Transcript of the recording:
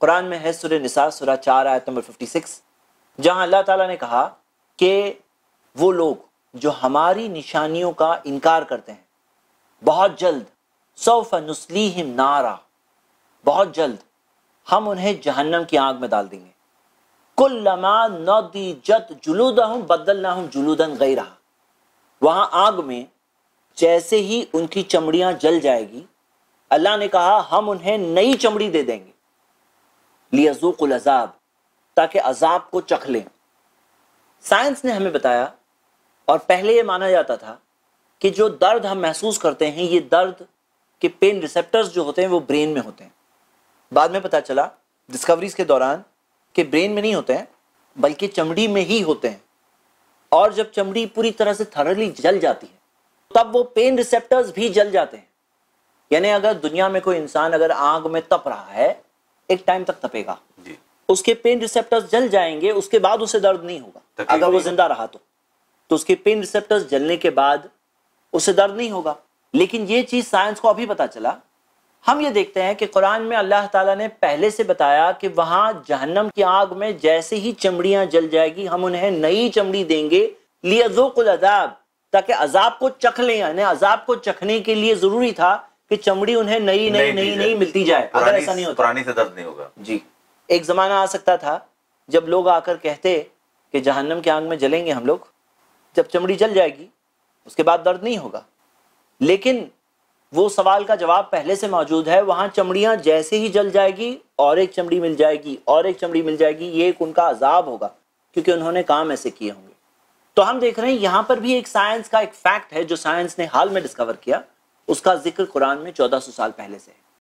कुरान में है सुर निसा सुरा चार आयत नंबर फिफ्टी सिक्स जहाँ अल्लाह ताला ने कहा कि वो लोग जो हमारी निशानियों का इनकार करते हैं बहुत जल्द सौफ नस्लीम नारा बहुत जल्द हम उन्हें जहन्नम की आग में डाल देंगे कुल लमा नदी जत जुलूद हम बदल ना हम जुलूदन गई रहा वहाँ आग में जैसे ही उनकी चमड़ियाँ जल जाएगी अल्लाह ने कहा हम उन्हें नई चमड़ी दे देंगे लियाजूकुल अजाब ताकि अजाब को चख लें साइंस ने हमें बताया और पहले ये माना जाता था कि जो दर्द हम महसूस करते हैं ये दर्द के पेन रिसेप्टर्स जो होते हैं वो ब्रेन में होते हैं बाद में पता चला डिस्कवरीज के दौरान कि ब्रेन में नहीं होते हैं बल्कि चमड़ी में ही होते हैं और जब चमड़ी पूरी तरह से थरली जल जाती है तब वो पेन रिसेप्टर्स भी जल जाते हैं यानी अगर दुनिया में कोई इंसान अगर आग में तप रहा है एक टाइम तक तपेगा उसके पेन रिसेप्टर्स जल जाएंगे उसके बाद उसे दर्द नहीं होगा अगर वो जिंदा रहा तो तो उसके पेन रिसेप्टर्स जलने के बाद उसे दर्द नहीं होगा लेकिन ये चीज साइंस को अभी पता चला हम ये देखते हैं कि कुरान में अल्लाह ताला ने पहले से बताया कि वहां जहन्नम की आग में जैसे ही चमड़ियां जल जाएगी हम उन्हें नई चमड़ी देंगे लिया जो कुल अजाब ताकि अजाब को चख लें यानी अजाब को चखने के लिए ज़रूरी था कि चमड़ी उन्हें नई नई नई नई मिलती जाए अगर ऐसा नहीं होता पुरानी से दर्द नहीं होगा जी एक जमाना आ सकता था जब लोग आकर कहते कि जहन्नम के आंग में जलेंगे हम लोग जब चमड़ी जल जाएगी उसके बाद दर्द नहीं होगा लेकिन वो सवाल का जवाब पहले से मौजूद है वहां चमड़ियां जैसे ही जल जाएगी और एक चमड़ी मिल जाएगी और एक चमड़ी मिल जाएगी ये एक उनका अजाब होगा क्योंकि उन्होंने काम ऐसे किए होंगे तो हम देख रहे हैं यहाँ पर भी एक साइंस का एक फैक्ट है जो साइंस ने हाल में डिस्कवर किया उसका जिक्र कुरान में चौदह सौ साल पहले से है